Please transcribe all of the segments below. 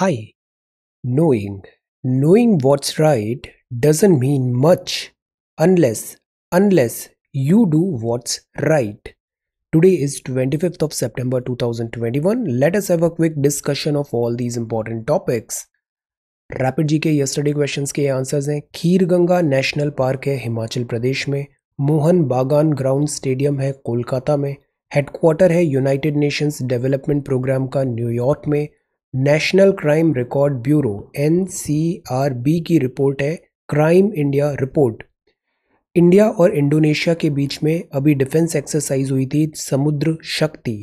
Hi. Knowing. Knowing what's right doesn't mean much unless, unless you do what's right. Today is 25th of September 2021. Let us have a quick discussion of all these important topics. Rapid G K yesterday questions के answers हैं खीर Ganga national park है हिमाचल प्रदेश में मोहन बागान ground stadium है कोलकाता में headquarter है United Nations Development Programme का New York में National Crime Record Bureau N की रिपोर्ट है क्राइम इंडिया रिपोर्ट इंडिया और इंडोनेशिया के बीच में अभी डिफेंस एक्सरसाइज हुई थी समुद्र शक्ति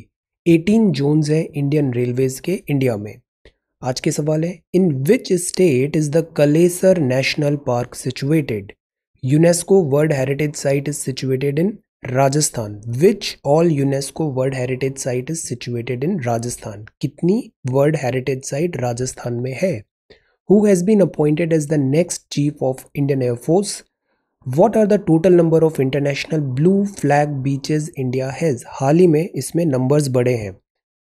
18 जोन्स हैं इंडियन रेलवेज के इंडिया में आज के सवाल है in which state is the Kalesar national park situated UNESCO world heritage site is situated in Rajasthan which all UNESCO world heritage site is situated in Rajasthan कितनी वर्ल्ड हेरिटेज साइट राजस्थान में है who has been appointed as the next chief of Indian Air Force what are the total number of international blue flag beaches India has हाल ही में इसमें numbers बढ़े हैं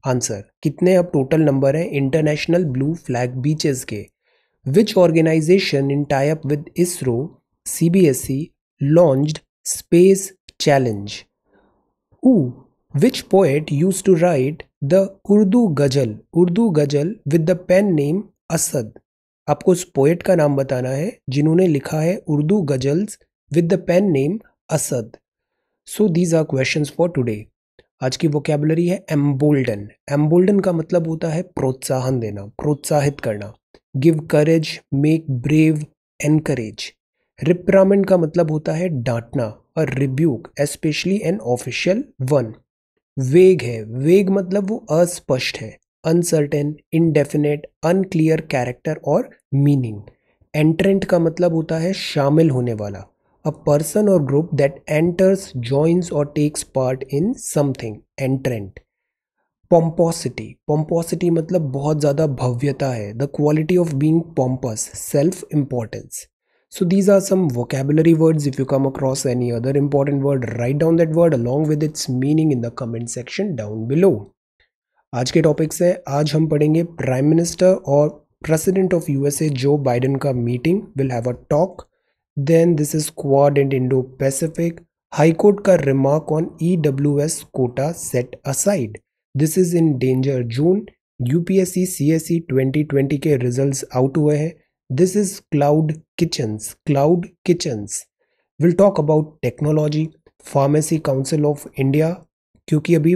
answer कितने अब टोटल नंबर हैं इंटरनेशनल ब्लू फ्लैग बीचेस के which organisation in type with ISRO C B S E launched space challenge. Ooh, which poet used to write the Urdu Ghazal, Urdu Ghazal with the pen name Asad? आपको उस poet का नाम बताना है जिन्होंने लिखा है Urdu ghazals with the pen name Asad so these are questions for today आज की वोकेबलरी है एम्बोल्डन एम्बोल्डन का मतलब होता है प्रोत्साहन देना प्रोत्साहित करना give courage make brave encourage reprimand का मतलब होता है डांटना a rebuke especially an official one vague है वेग मतलब वो अस्पष्ट है अनसर्टेन इनडेफिनेट अनक्लियर कैरेक्टर और मीनिंग एंट्रेंट का मतलब होता है शामिल होने वाला अ पर्सन और ग्रुप दैट एंटर्स जॉइंस और takes part in something entrant pomposity pomposity मतलब बहुत ज़्यादा भव्यता है the quality of being pompous self importance so these are some vocabulary words if you come across any other important word write down that word along with its meaning in the comment section down below आज के topics है आज हम पढ़ेंगे prime minister और president of U S A Joe Biden का meeting will have a talk then this is Quad and Indo Pacific high court का remark on E W S quota set aside this is in danger June C twenty twenty के result out हुए हैं This is Cloud Kitchens. Cloud Kitchens. We'll talk about technology, pharmacy council of India क्योंकि अभी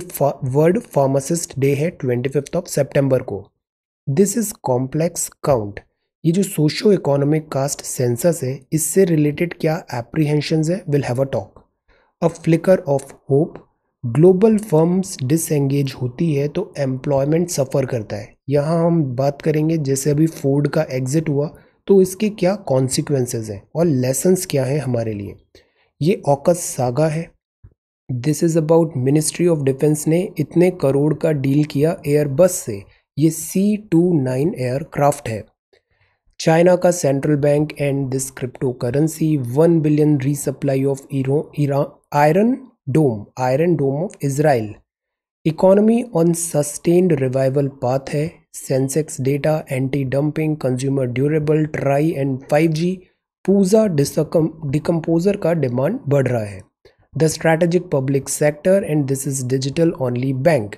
world pharmacist day है twenty fifth of September को this is complex count ये जो socio economic caste census है इससे रिलेटेड क्या एप्रीहेंशन है will have a talk a flicker of hope global firms disengage होती है तो एम्प्लॉयमेंट सफ़र करता है यहाँ हम बात करेंगे जैसे अभी फोर्ड का एग्ज़िट हुआ तो इसके क्या कॉन्सिक्वेंसेज हैं और लेसन्स क्या हैं हमारे लिए ये औकस सागा है this is about ministry of defence ने इतने करोड़ का डील किया एयरबस से ये सी टू नाइन एयरक्राफ्ट है चाइना का central bank and this crypto currency one billion resupply of iron dome iron dome of Israel economy on sustained revival path है Sensex data anti dumping consumer durable TRAI and 5G पूजा decomposer का demand बढ़ रहा है the strategic public sector and this is digital only bank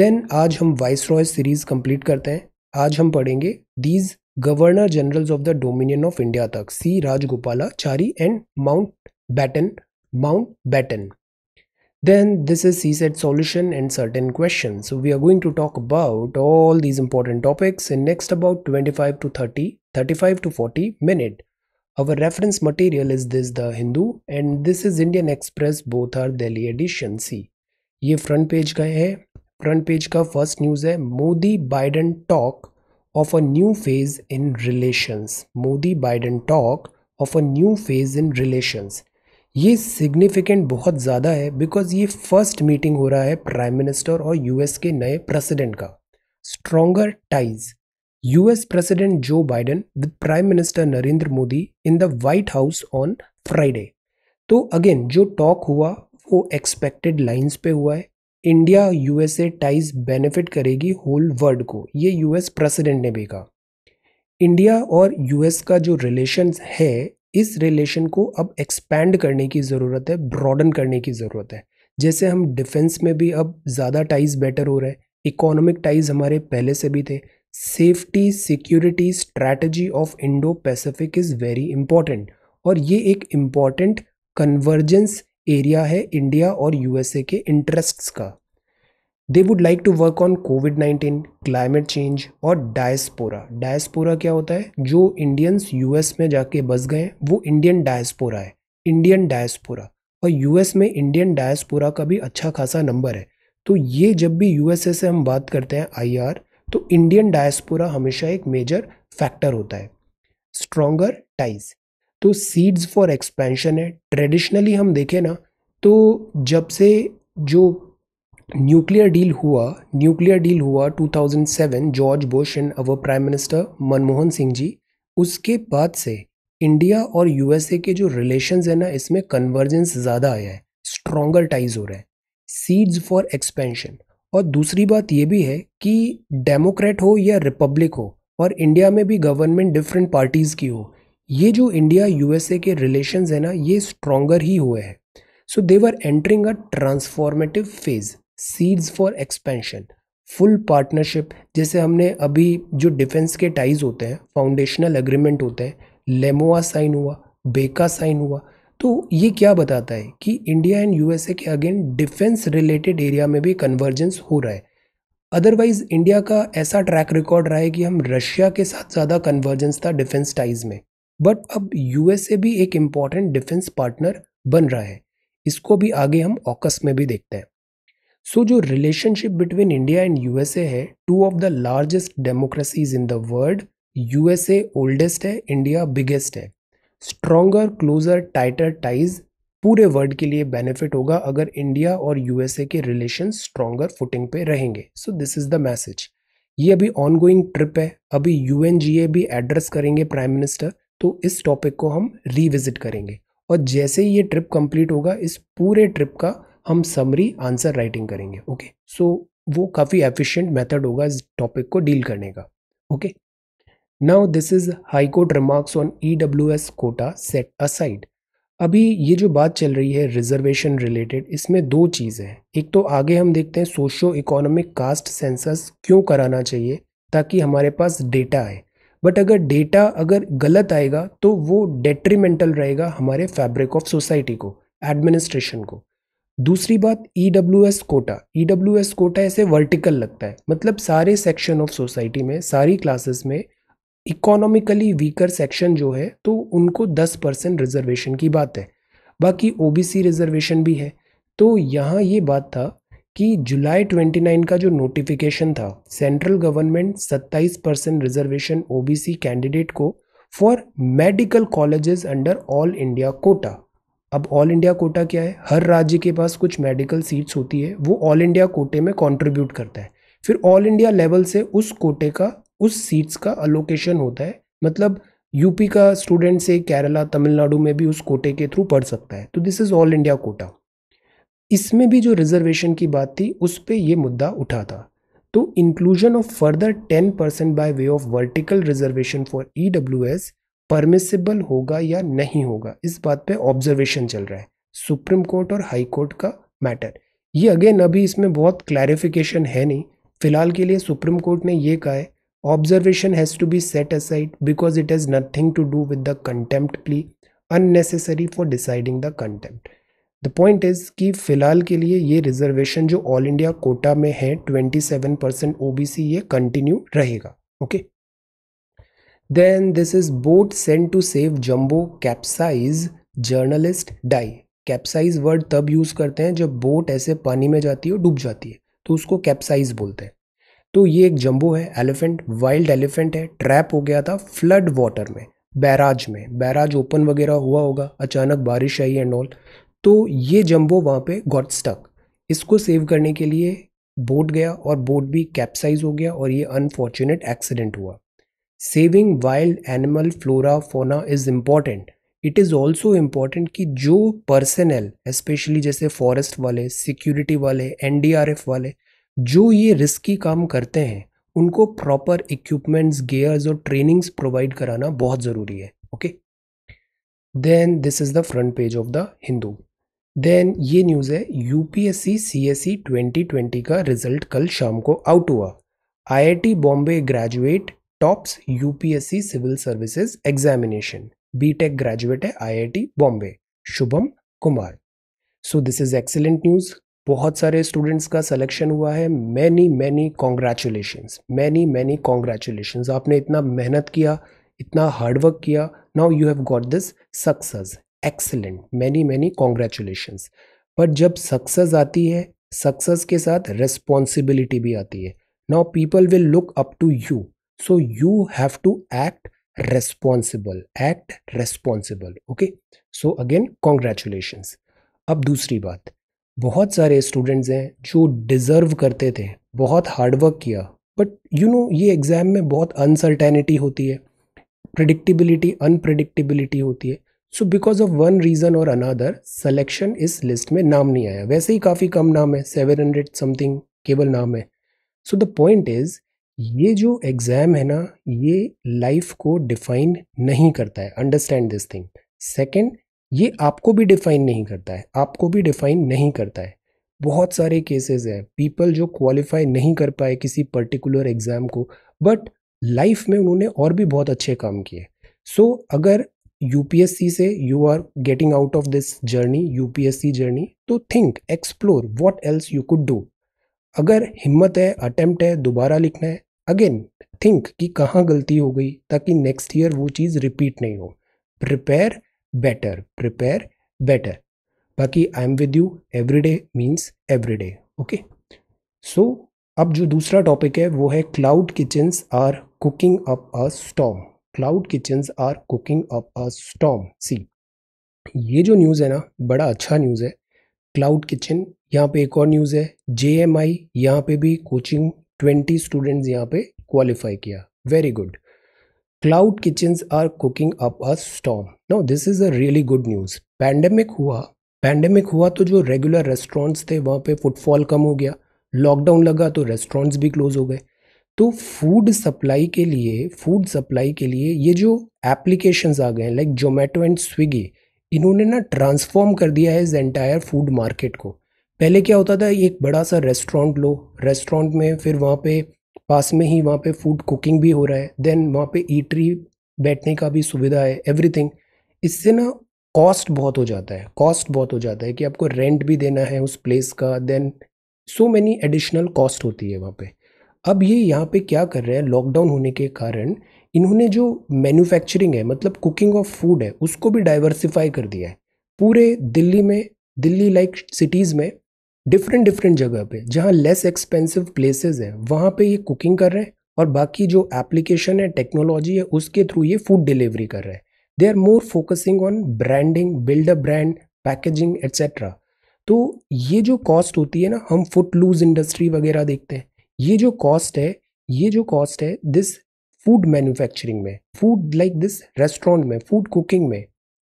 then आज हम vice Roy series complete करते हैं आज हम पढ़ेंगे these governor generals of the dominion of India तक C Rajagopalachari and Mountbatten Mountbatten then this is CSET solution and certain questions. So we are going to talk about all these important topics in next about 25 to 30, 35 to 40 minute. Our reference material is this The Hindu and this is Indian Express both are Delhi edition C. front page का है Front page का first news है Modi Biden talk of a new phase in relations. Modi Biden talk of a new phase in relations. ये significant बहुत ज़्यादा है because ये first meeting हो रहा है प्राइम मिनिस्टर और यूएस के नए प्रेसिडेंट का stronger ties US president Joe Biden with prime minister Narendra Modi in the White House on Friday तो अगेन जो टॉक हुआ वो एक्सपेक्टेड लाइंस पे हुआ है इंडिया यूएसए टाइज बेनिफिट करेगी होल वर्ल्ड को ये यूएस प्रेसिडेंट ने भी कहा इंडिया और यूएस का जो रिलेशंस है इस रिलेशन को अब एक्सपैंड करने की ज़रूरत है ब्रॉडन करने की ज़रूरत है जैसे हम डिफेंस में भी अब ज़्यादा टाइज बेटर हो रहे हैं इकोनॉमिक टाइज हमारे पहले से भी थे safety security strategy of Indo Pacific is very important और ये एक इम्पॉर्टेंट कन्वर्जेंस एरिया है इंडिया और यूएसए के इंटरेस्ट्स का they would like to work on COVID nineteen climate change और डायस्पोरा डायस्पोरा क्या होता है जो इंडियंस यूएस में जाके बस गए वो इंडियन डायस्पोरा है इंडियन डायस्पोरा और यूएस में इंडियन डायस्पोरा का भी अच्छा खासा नंबर है तो ये जब भी यूएसए से हम बात करते हैं आई तो इंडियन डायस्पोरा हमेशा एक मेजर फैक्टर होता है स्ट्रोंगर टाइज तो सीड्स फॉर एक्सपेंशन है ट्रेडिशनली हम देखें ना तो जब से जो न्यूक्लियर डील हुआ न्यूक्लियर डील हुआ 2007 George Bush and our prime minister Manmohan Singh ji उसके बाद से इंडिया और यूएसए के जो रिलेशंस है ना इसमें कन्वर्जेंस ज़्यादा आया है स्ट्रोंगर टाइज हो रहा है सीड्स फॉर एक्सपेंशन और दूसरी बात ये भी है कि डेमोक्रेट हो या रिपब्लिक हो और इंडिया में भी गवर्नमेंट डिफरेंट पार्टीज़ की हो ये जो इंडिया यूएसए के रिलेशंस है ना ये स्ट्रोंगर ही हुए हैं so they're entering a transformative phase seeds for expansion full partnership जैसे हमने अभी जो डिफेंस के टाइज होते हैं फाउंडेशनल एग्रीमेंट होते हैं लेमोआ साइन हुआ बेका साइन हुआ तो ये क्या बताता है कि इंडिया एंड यूएसए के अगेन डिफेंस रिलेटेड एरिया में भी कन्वर्जेंस हो रहा है अदरवाइज इंडिया का ऐसा ट्रैक रिकॉर्ड रहा है कि हम रशिया के साथ ज़्यादा कन्वर्जेंस था डिफेंस टाइज में बट अब यूएसए भी एक इम्पॉर्टेंट डिफेंस पार्टनर बन रहा है इसको भी आगे हम ऑकस में भी देखते हैं सो so, जो relationship between India and USA है two of the largest democracies in the world USA oldest है इंडिया बिगेस्ट है स्ट्रोंगर क्लोजर टाइटर टाइज पूरे वर्ल्ड के लिए बेनिफिट होगा अगर इंडिया और यूएसए के रिलेशन स्ट्रॉन्गर फुटिंग पे रहेंगे so this is the message ये अभी ऑनगोइंग ट्रिप है अभी यू भी एड्रेस करेंगे प्राइम मिनिस्टर तो इस टॉपिक को हम रिविजिट करेंगे और जैसे ही ये ट्रिप कंप्लीट होगा इस पूरे ट्रिप का हम समरी आंसर राइटिंग करेंगे ओके सो वो काफ़ी एफिशिएंट मेथड होगा इस टॉपिक को डील करने का okay now this is high court remarks on E W S quota set aside अभी ये जो बात चल रही है रिजर्वेशन रिलेटेड इसमें दो चीज़ें हैं एक तो आगे हम देखते हैं सोशो इकोनॉमिक कास्ट सेंसस क्यों कराना चाहिए ताकि हमारे पास डेटा आए बट अगर डेटा अगर गलत आएगा तो वो डेट्रीमेंटल रहेगा हमारे फैब्रिक ऑफ सोसाइटी को एडमिनिस्ट्रेशन को दूसरी बात E W S quota E W S quota ऐसे वर्टिकल लगता है मतलब सारे सेक्शन ऑफ सोसाइटी में सारी क्लासेस में इकोनॉमिकली वीकर सेक्शन जो है तो उनको दस परसेंट रिजर्वेशन की बात है बाकी ओबीसी रिजर्वेशन भी है तो यहाँ ये बात था कि जुलाई 29 का जो नोटिफिकेशन था central government 27 percent reservation OBC candidate को for medical colleges under all India quota अब ऑल इंडिया कोटा क्या है हर राज्य के पास कुछ मेडिकल सीट्स होती है वो ऑल इंडिया कोटे में कॉन्ट्रीब्यूट करता है फिर ऑल इंडिया लेवल से उस कोटे का उस सीट्स का अलोकेशन होता है मतलब यूपी का स्टूडेंट से केरला तमिलनाडु में भी उस कोटे के थ्रू पढ़ सकता है तो this is all India quota इसमें भी जो रिजर्वेशन की बात थी उस पर यह मुद्दा उठा था तो inclusion of further ten percent by way of vertical reservation for E W S permissible होगा या नहीं होगा इस बात पे ऑब्जर्वेशन चल रहा है सुप्रीम कोर्ट और हाई कोर्ट का मैटर ये अगेन अभी इसमें बहुत क्लैरिफिकेशन है नहीं फिलहाल के लिए सुप्रीम कोर्ट ने ये कहा है observation has to be set aside because it has nothing to do with the contempt plea unnecessary for deciding the contempt the point is कि फ़िलहाल के लिए ये रिजर्वेशन जो ऑल इंडिया कोटा में है 27 परसेंट ओ ये कंटिन्यू रहेगा okay okay? Then this is boat sent to save jumbo capsize journalist die. Capsize word तब यूज़ करते हैं जब बोट ऐसे पानी में जाती है डूब जाती है तो उसको कैप्साइज बोलते हैं तो ये एक जम्बो है एलिफेंट वाइल्ड एलिफेंट है ट्रैप हो गया था फ्लड वाटर में बैराज में बैराज ओपन वगैरह हुआ होगा अचानक बारिश आई एंड ऑल तो ये जम्बो वहाँ पे गॉट स्टक इसको सेव करने के लिए बोट गया और बोट भी कैप्साइज हो गया और ये अनफॉर्चुनेट एक्सीडेंट हुआ saving wild animal flora fauna is important it is also important कि जो पर्सनल स्पेशली जैसे फॉरेस्ट वाले सिक्योरिटी वाले एफ वाले जो ये रिस्की काम करते हैं उनको प्रॉपर इक्विपमेंट्स गेयर्स और ट्रेनिंग्स प्रोवाइड कराना बहुत ज़रूरी है okay then this is the front page of the Hindu then ये न्यूज़ है यूपीएससी सीएससी 2020 का रिजल्ट कल शाम को आउट हुआ IIT Bombay graduate tops UPSC civil services examination BTech graduate है IIT Bombay Shubham Kumar so this is excellent news बहुत सारे स्टूडेंट्स का सिलेक्शन हुआ है many many congratulation many many congratulation आपने इतना मेहनत किया इतना हार्डवर्क किया now you have got this success excellent many many congratulation but जब सक्सेस आती है सक्सेस के साथ रिस्पॉन्सिबिलिटी भी आती है now people will look up to you so you have to act responsible act responsible okay so again congratulations अब दूसरी बात बहुत सारे स्टूडेंट्स हैं जो डिज़र्व करते थे बहुत हार्डवर्क किया बट यू नो ये एग्ज़ाम में बहुत अनसर्टेनिटी होती है प्रिडिक्टिबिलिटी अनप्रिडिक्टिबिलिटी होती है so because of one reason और अनादर सलेक्शन इस लिस्ट में नाम नहीं आया वैसे ही काफ़ी कम नाम है सेवन हंड्रेड समथिंग केवल नाम है सो द पॉइंट इज़ ये जो एग्ज़ाम है ना ये लाइफ को डिफाइन नहीं करता है अंडरस्टैंड दिस थिंग सेकेंड ये आपको भी डिफाइन नहीं करता है आपको भी डिफाइन नहीं करता है बहुत सारे केसेस हैं पीपल जो क्वालिफाई नहीं कर पाए किसी पर्टिकुलर एग्ज़ाम को बट लाइफ में उन्होंने और भी बहुत अच्छे काम किए सो so, अगर यूपीएससी से you are getting out of this journey UPSC journey तो think explore what else you could do अगर हिम्मत है अटेम्प्ट है दोबारा लिखना है अगेन थिंक कि कहाँ गलती हो गई ताकि नेक्स्ट ईयर वो चीज़ रिपीट नहीं हो प्रिपेयर बेटर प्रिपेयर बेटर बाकी I am with you every day means every day okay so अब जो दूसरा टॉपिक है वो है cloud kitchens are cooking up a storm cloud kitchens are cooking up a storm see ये जो news है ना बड़ा अच्छा न्यूज़ है क्लाउड किचन यहाँ पे एक और न्यूज़ है जे एम आई यहाँ पे भी कोचिंग ट्वेंटी स्टूडेंट्स यहाँ पे क्वालिफाई किया very good cloud kitchens are cooking up a storm no this is a really good news pandemic हुआ पैंडमिक हुआ तो जो रेगुलर रेस्टोरेंट्स थे वहाँ पे फुटफॉल कम हो गया लॉकडाउन लगा तो रेस्टोरेंट्स भी क्लोज हो गए तो फूड सप्लाई के लिए फूड सप्लाई के लिए ये जो एप्लीकेशंस आ गए हैं लाइक जोमेटो एंड स्विगी इन्होंने ना ट्रांसफॉर्म कर दिया है इस एंटायर फूड मार्केट को पहले क्या होता था एक बड़ा सा रेस्टोरेंट लो रेस्टोरेंट में फिर वहाँ पे पास में ही वहाँ पे फूड कुकिंग भी हो रहा है देन वहाँ पे ईटरी बैठने का भी सुविधा है एवरीथिंग इससे ना कॉस्ट बहुत हो जाता है कॉस्ट बहुत हो जाता है कि आपको रेंट भी देना है उस प्लेस का then so many additional cost होती है वहाँ पे अब ये यहाँ पे क्या कर रहे हैं लॉकडाउन होने के कारण इन्होंने जो मैन्युफैक्चरिंग है मतलब कुकिंग ऑफ फूड है उसको भी डाइवर्सिफाई कर दिया है पूरे दिल्ली में दिल्ली लाइक सिटीज़ में डिफरेंट डिफरेंट जगह पे जहाँ लेस एक्सपेंसिव प्लेसेस हैं वहाँ पे ये कुकिंग कर रहे हैं और बाकी जो एप्लीकेशन है टेक्नोलॉजी है उसके थ्रू ये फूड डिलीवरी कर रहे हैं they are more focusing on branding build a brand packaging etcetera तो ये जो कॉस्ट होती है ना हम फुट लूज इंडस्ट्री वगैरह देखते हैं ये जो कॉस्ट है ये जो कॉस्ट है दिस फूड मैन्युफैक्चरिंग में फूड लाइक दिस रेस्टोरेंट में फूड कुकिंग में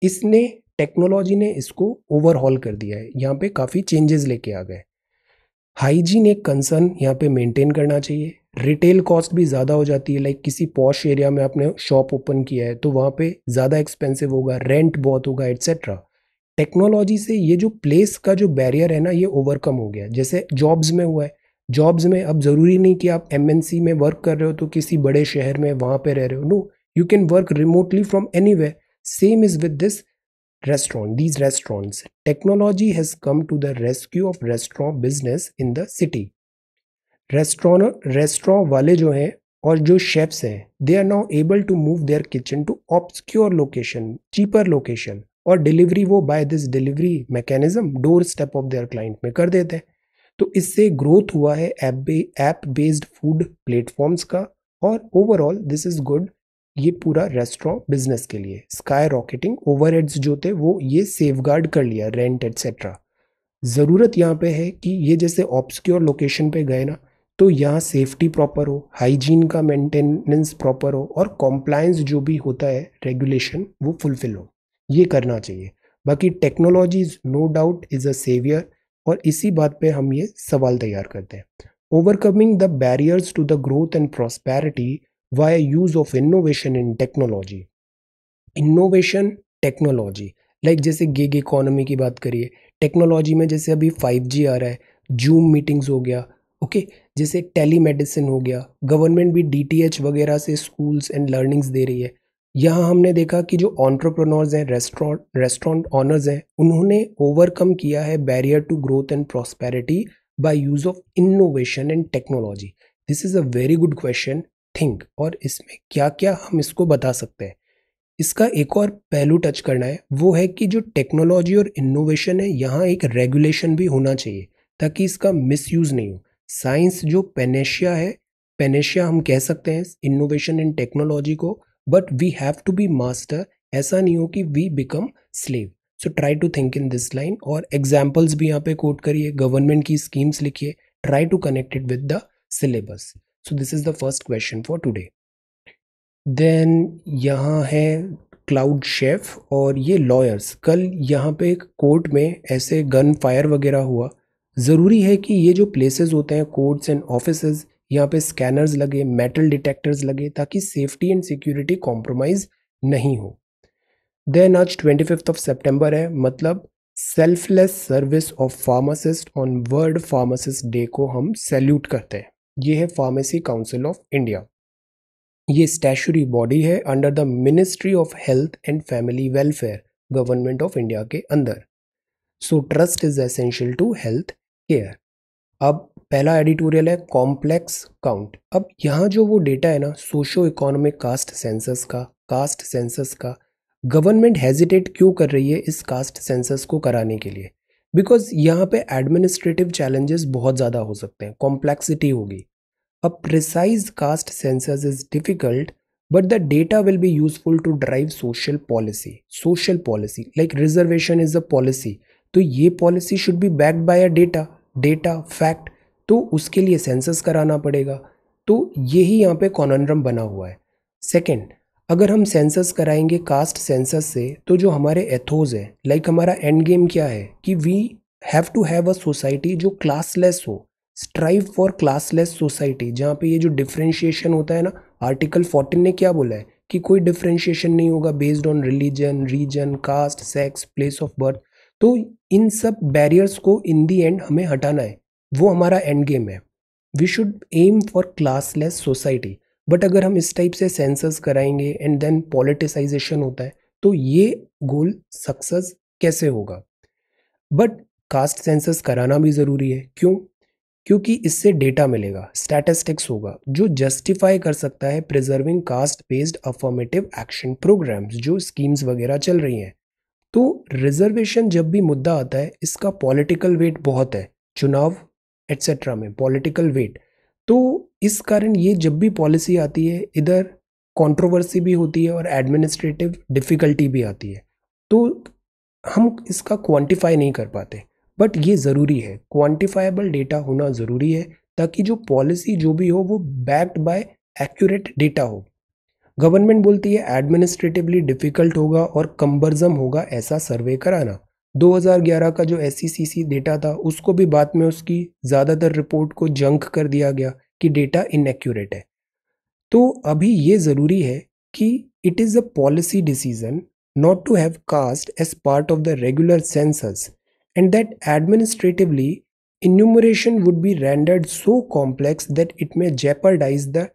इसने टेक्नोलॉजी ने इसको ओवरहॉल कर दिया है यहाँ पे काफ़ी चेंजेस लेके आ गए हाइजीन एक कंसर्न यहाँ पे मेंटेन करना चाहिए रिटेल कॉस्ट भी ज़्यादा हो जाती है लाइक किसी पॉश एरिया में आपने शॉप ओपन किया है तो वहाँ पे ज़्यादा एक्सपेंसिव होगा रेंट बहुत होगा एट्सेट्रा टेक्नोलॉजी से ये जो प्लेस का जो बैरियर है ना ये ओवरकम हो गया जैसे जॉब्स में हुआ है जॉब्स में अब ज़रूरी नहीं कि आप एम में वर्क कर रहे हो तो किसी बड़े शहर में वहाँ पर रह रहे हो no you can work remotely from any same is with this restaurant these restaurants technology has come to the rescue of restaurant business in the city restaurant restaurant वाले जो हैं और जो शेफ्स हैं they are now able to move their kitchen to obscure location cheaper location और delivery वो by this delivery mechanism door step of their client में कर देते हैं तो इससे ग्रोथ हुआ है ऐप बे ऐप बेस्ड फूड प्लेटफॉर्म्स का और ओवरऑल दिस इज गुड ये पूरा रेस्टोरेंट बिजनेस के लिए स्काई रॉकेटिंग ओवरहेड्स जो थे वो ये सेफ कर लिया रेंट एट्सेट्रा ज़रूरत यहाँ पे है कि ये जैसे ऑब्सक्योर लोकेशन पे गए ना तो यहाँ सेफ्टी प्रॉपर हो हाइजीन का मेंटेनेंस प्रॉपर हो और कॉम्प्लायंस जो भी होता है रेगुलेशन वो फुलफिल हो ये करना चाहिए बाकी technologies no doubt is a saviour और इसी बात पे हम ये सवाल तैयार करते हैं overcoming the barriers to the growth and prosperity via use of innovation in technology. Innovation technology. Like like जैसे गिग इकोनॉमी की बात करिए टेक्नोलॉजी में जैसे अभी 5G आ रहा है जूम मीटिंग्स हो गया ओके okay, जैसे टेली मेडिसिन हो गया गवर्नमेंट भी डी वगैरह से स्कूल्स एंड लर्निंग्स दे रही है यहाँ हमने देखा कि जो ऑन्ट्रप्रनोर्स हैं रेस्टोरेंट रेस्टोरेंट ऑनर्स हैं उन्होंने ओवरकम किया है barrier to growth and prosperity by use of innovation and technology this is a very good question think और इसमें क्या क्या हम इसको बता सकते हैं इसका एक और पहलू टच करना है वो है कि जो टेक्नोलॉजी और इनोवेशन है यहाँ एक रेगुलेशन भी होना चाहिए ताकि इसका मिसयूज़ नहीं हो साइंस जो पेनेशिया है पेनेशिया हम कह सकते हैं इनोवेशन इन टेक्नोलॉजी को but we have to be master ऐसा नहीं हो कि we become slave so try to think in this line और एग्जाम्पल्स भी यहाँ पे कोट करिए गवर्नमेंट की स्कीम्स लिखिए try to connect it with the syllabus so this is the first question for today then यहाँ है क्लाउड शेफ और ये लॉयर्स कल यहाँ पे कोर्ट में ऐसे गन फायर वगैरह हुआ ज़रूरी है कि ये जो प्लेसेस होते हैं कोर्ट्स एंड ऑफिस यहाँ पे स्कैनर्स लगे मेटल डिटेक्टर्स लगे ताकि सेफ्टी एंड सिक्योरिटी कॉम्प्रोमाइज़ नहीं हो देन आज ट्वेंटी फिफ्थ ऑफ सेप्टेम्बर है मतलब selfless service of pharmacist on world pharmacist day को हम सैल्यूट करते हैं ये है फार्मेसी काउंसिल ऑफ इंडिया ये स्टैचुरी बॉडी है under the ministry of health and family welfare government of India के अंदर so trust is essential to health care अब पहला एडिटोरियल है कॉम्प्लेक्स काउंट अब यहाँ जो वो डेटा है ना सोशो इकोनॉमिक कास्ट सेंसस का कास्ट सेंसस का गवर्नमेंट हेजिटेट क्यों कर रही है इस कास्ट सेंसस को कराने के लिए बिकॉज यहाँ पे एडमिनिस्ट्रेटिव चैलेंजेस बहुत ज़्यादा हो सकते हैं कॉम्प्लेक्सिटी होगी A precise caste census is difficult, but the data will be useful to drive social policy. Social policy, like reservation is a policy. तो ये policy should be backed by a data data fact तो उसके लिए census कराना पड़ेगा तो यही यहाँ पे कॉनड्रम बना हुआ है सेकंड अगर हम सेंसस कराएंगे कास्ट सेंसस से तो जो हमारे एथोज है लाइक like हमारा एंड गेम क्या है कि we have to have a society जो क्लासलेस हो स्ट्राइव फॉर क्लासलेस सोसाइटी जहाँ पे ये जो डिफ्रेंशिएशन होता है ना आर्टिकल फोर्टीन ने क्या बोला है कि कोई डिफ्रेंशिएशन नहीं होगा based on religion region caste sex place of birth तो इन सब बैरियर्स को इन दी एंड हमें हटाना है वो हमारा एंड गेम है we should aim for classless society but अगर हम इस टाइप से सेंसस कराएंगे एंड देन पॉलिटिसाइजेशन होता है तो ये गोल सक्सेस कैसे होगा बट कास्ट सेंसस कराना भी ज़रूरी है क्यों क्योंकि इससे डेटा मिलेगा स्टैटिस्टिक्स होगा जो जस्टिफाई कर सकता है preserving caste based affirmative action programs जो स्कीम्स वगैरह चल रही हैं तो रिजर्वेशन जब भी मुद्दा आता है इसका पॉलिटिकल वेट बहुत है चुनाव एट्सेट्रा में पॉलिटिकल वेट तो इस कारण ये जब भी पॉलिसी आती है इधर कंट्रोवर्सी भी होती है और एडमिनिस्ट्रेटिव डिफ़िकल्टी भी आती है तो हम इसका क्वांटिफाई नहीं कर पाते बट ये ज़रूरी है क्वान्टिफाइबल डेटा होना ज़रूरी है ताकि जो पॉलिसी जो भी हो वो बैक्ड बाय एक्यूरेट डेटा हो गवर्नमेंट बोलती है एडमिनिस्ट्रेटिवली डिफ़िकल्ट होगा और कम्बरजम होगा ऐसा सर्वे कराना 2011 का जो एस डेटा e था उसको भी बाद में उसकी ज़्यादातर रिपोर्ट को जंक कर दिया गया कि डेटा इनएक्यूरेट है तो अभी ये ज़रूरी है कि it is a policy decision not to have caste as part of the regular census and that administratively enumeration would be rendered so complex that it may jeopardize the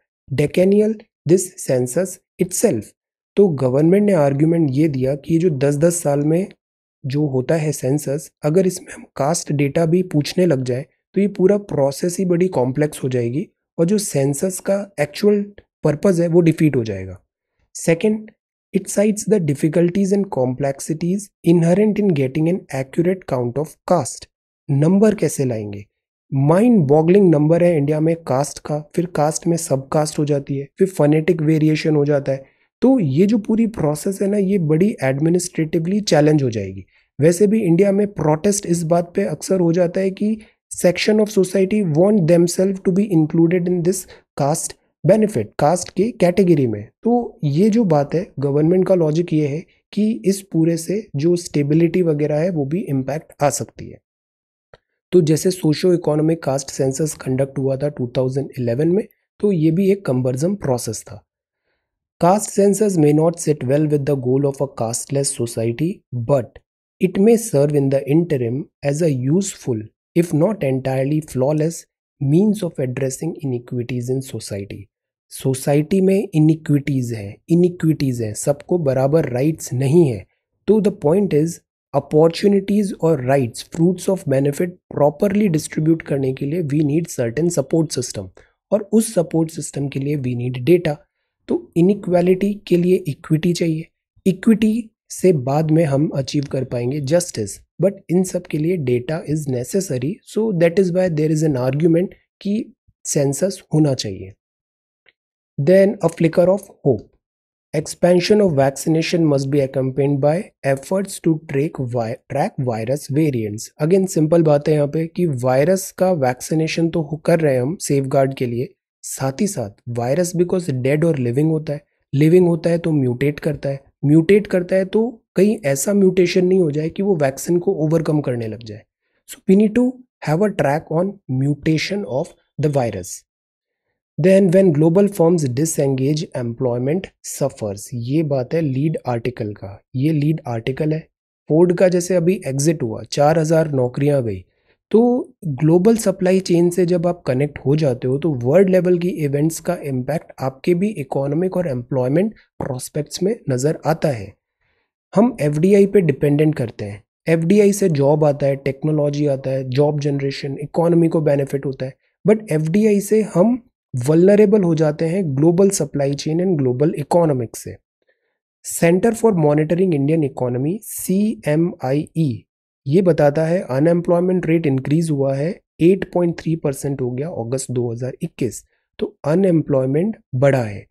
decennial this census itself तो government ने argument ये दिया कि ये जो दस दस साल में जो होता है सेंसस अगर इसमें हम कास्ट डेटा भी पूछने लग जाए तो ये पूरा प्रोसेस ही बड़ी कॉम्प्लेक्स हो जाएगी और जो सेंसस का एक्चुअल पर्पज़ है वो डिफीट हो जाएगा second It cites the difficulties and complexities inherent in getting an accurate count of caste number कैसे लाएंगे माइंड बॉगलिंग नंबर है इंडिया में कास्ट का फिर कास्ट में सब कास्ट हो जाती है फिर फनेटिक वेरिएशन हो जाता है तो ये जो पूरी प्रोसेस है ना ये बड़ी एडमिनिस्ट्रेटिवली चैलेंज हो जाएगी वैसे भी इंडिया में प्रोटेस्ट इस बात पे अक्सर हो जाता है कि section of society want them self to be included in this caste benefit caste के कैटेगरी में तो ये जो बात है गवर्नमेंट का लॉजिक ये है कि इस पूरे से जो स्टेबिलिटी वगैरह है वो भी इम्पैक्ट आ सकती है तो जैसे socio economic caste census conduct हुआ था 2011 में तो ये भी एक कंबर्जम प्रोसेस था caste census may not set well with the goal of a casteless society but it may serve in the interim as a useful if not entirely flawless means of addressing inequities in society society में inequities हैं इनिक्विटीज़ हैं सबको बराबर rights नहीं है तो the point is opportunities और rights fruits of benefit properly distribute करने के लिए we need certain support system और उस सपोर्ट सिस्टम के लिए वी नीड डेटा तो इनिक्वालिटी के लिए इक्विटी चाहिए इक्विटी से बाद में हम अचीव कर पाएंगे जस्टिस बट इन सब के लिए data is necessary so that is why there is an argument कि सेंसस होना चाहिए then a flicker of hope expansion of vaccination must be accompanied by efforts to trek track virus variants again simple बात है यहाँ पे कि virus का vaccination तो कर रहे हैं हम सेफ गार्ड के लिए साथ ही साथ वायरस बिकॉज डेड और लिविंग होता है लिविंग होता है तो म्यूटेट करता है म्यूटेट करता है तो कहीं ऐसा म्यूटेशन नहीं हो जाए कि वो वैक्सीन को ओवरकम करने लग जाए so we need to have a track on mutation of the virus then when global firms disengage employment suffers ये बात है लीड आर्टिकल का ये लीड आर्टिकल है फोर्ड का जैसे अभी एग्जिट हुआ चार हज़ार नौकरियां गई तो ग्लोबल सप्लाई चेन से जब आप कनेक्ट हो जाते हो तो वर्ल्ड लेवल की इवेंट्स का इम्पैक्ट आपके भी इकोनॉमिक और एम्प्लॉयमेंट प्रॉस्पेक्ट्स में नज़र आता है हम एफ पे डिपेंडेंट करते हैं एफ से जॉब आता है टेक्नोलॉजी आता है जॉब जनरेशन इकोनॉमी को बेनिफिट होता है बट एफ से हम वल्नरेबल हो जाते हैं global supply chain and global economics से centre for monitoring Indian economy C M I E ये बताता है अनएम्प्लॉयमेंट रेट इंक्रीज हुआ है 8.3 परसेंट हो गया अगस्त 2021 तो अनएम्प्लॉयमेंट बढ़ा है